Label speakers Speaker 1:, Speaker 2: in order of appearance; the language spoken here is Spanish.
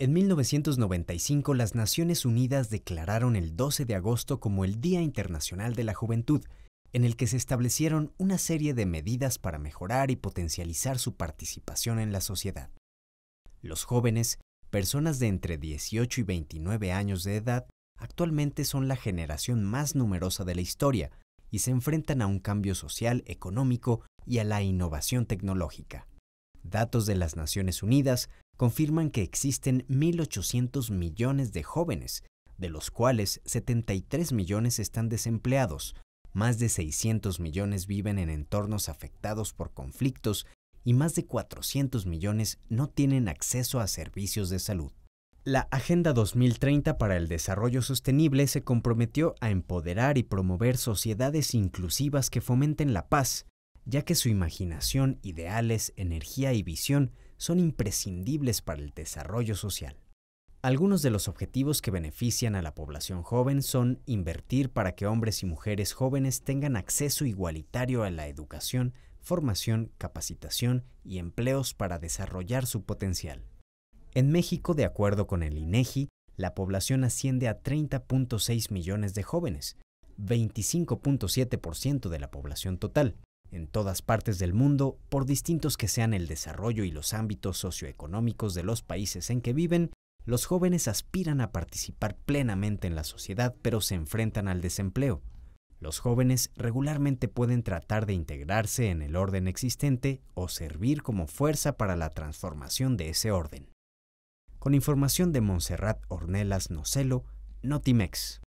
Speaker 1: En 1995 las Naciones Unidas declararon el 12 de agosto como el Día Internacional de la Juventud, en el que se establecieron una serie de medidas para mejorar y potencializar su participación en la sociedad. Los jóvenes, personas de entre 18 y 29 años de edad, actualmente son la generación más numerosa de la historia y se enfrentan a un cambio social, económico y a la innovación tecnológica. Datos de las Naciones Unidas confirman que existen 1.800 millones de jóvenes, de los cuales 73 millones están desempleados, más de 600 millones viven en entornos afectados por conflictos y más de 400 millones no tienen acceso a servicios de salud. La Agenda 2030 para el Desarrollo Sostenible se comprometió a empoderar y promover sociedades inclusivas que fomenten la paz, ya que su imaginación, ideales, energía y visión son imprescindibles para el desarrollo social. Algunos de los objetivos que benefician a la población joven son invertir para que hombres y mujeres jóvenes tengan acceso igualitario a la educación, formación, capacitación y empleos para desarrollar su potencial. En México, de acuerdo con el INEGI, e la población asciende a 30.6 millones de jóvenes, 25.7% de la población total, en todas partes del mundo, por distintos que sean el desarrollo y los ámbitos socioeconómicos de los países en que viven, los jóvenes aspiran a participar plenamente en la sociedad, pero se enfrentan al desempleo. Los jóvenes regularmente pueden tratar de integrarse en el orden existente o servir como fuerza para la transformación de ese orden. Con información de Montserrat Ornelas Nocelo, Notimex.